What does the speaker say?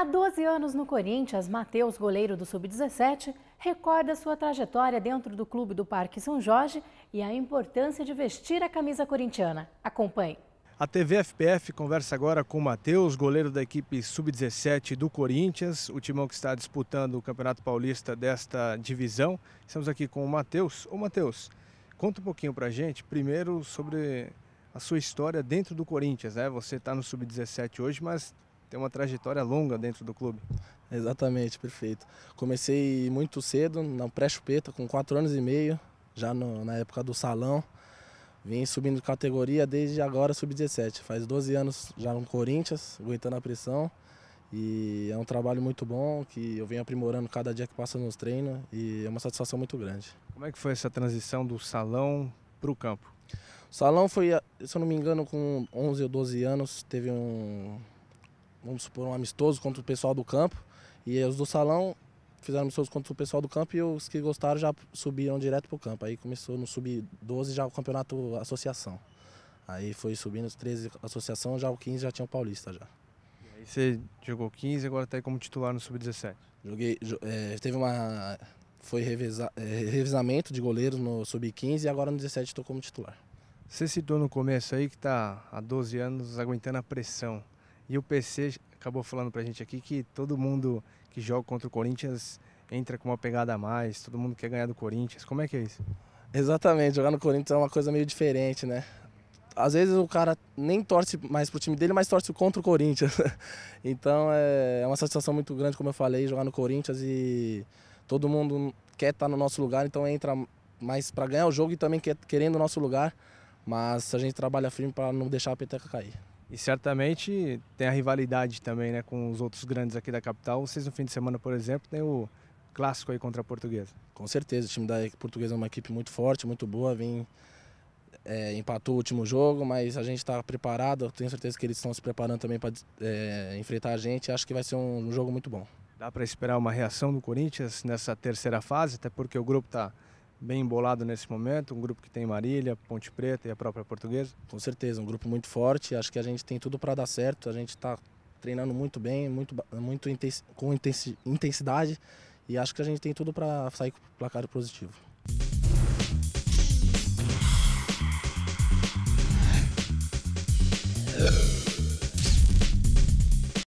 Há 12 anos no Corinthians, Matheus, goleiro do Sub-17, recorda sua trajetória dentro do clube do Parque São Jorge e a importância de vestir a camisa corintiana. Acompanhe. A TV FPF conversa agora com Matheus, goleiro da equipe Sub-17 do Corinthians, o timão que está disputando o Campeonato Paulista desta divisão. Estamos aqui com o Matheus. Ô Matheus, conta um pouquinho pra gente, primeiro, sobre a sua história dentro do Corinthians, né? Você está no Sub-17 hoje, mas tem uma trajetória longa dentro do clube. Exatamente, perfeito. Comecei muito cedo, na pré-chupeta, com 4 anos e meio, já no, na época do salão. Vim subindo de categoria desde agora, sub-17. Faz 12 anos já no Corinthians, aguentando a pressão. E é um trabalho muito bom, que eu venho aprimorando cada dia que passa nos treinos e é uma satisfação muito grande. Como é que foi essa transição do salão para o campo? O salão foi, se eu não me engano, com 11 ou 12 anos, teve um, vamos supor, um amistoso contra o pessoal do campo. E os do salão fizeram amistoso contra o pessoal do campo e os que gostaram já subiram direto para o campo. Aí começou no sub-12 já o campeonato associação. Aí foi subindo os 13 associação, já o 15 já tinha o paulista já. E aí você jogou 15 agora está aí como titular no sub-17? Joguei, é, teve uma foi reveza, é, revezamento de goleiros no sub-15 e agora no 17 estou como titular. Você citou no começo aí que está há 12 anos aguentando a pressão. E o PC acabou falando pra gente aqui que todo mundo que joga contra o Corinthians entra com uma pegada a mais, todo mundo quer ganhar do Corinthians. Como é que é isso? Exatamente, jogar no Corinthians é uma coisa meio diferente, né? Às vezes o cara nem torce mais pro time dele, mas torce contra o Corinthians. então é, é uma satisfação muito grande, como eu falei, jogar no Corinthians e todo mundo quer estar tá no nosso lugar, então entra mais para ganhar o jogo e também querendo o nosso lugar. Mas a gente trabalha firme para não deixar a peteca cair. E certamente tem a rivalidade também né, com os outros grandes aqui da capital. Vocês no fim de semana, por exemplo, tem o clássico aí contra a portuguesa. Com certeza, o time da portuguesa é uma equipe muito forte, muito boa, vem é, empatou o último jogo, mas a gente está preparado. tenho certeza que eles estão se preparando também para é, enfrentar a gente. Acho que vai ser um, um jogo muito bom. Dá para esperar uma reação do Corinthians nessa terceira fase, até porque o grupo está bem embolado nesse momento, um grupo que tem Marília, Ponte Preta e a própria Portuguesa? Com certeza, um grupo muito forte, acho que a gente tem tudo para dar certo, a gente está treinando muito bem, muito, muito intensi com intensidade e acho que a gente tem tudo para sair com o placar positivo.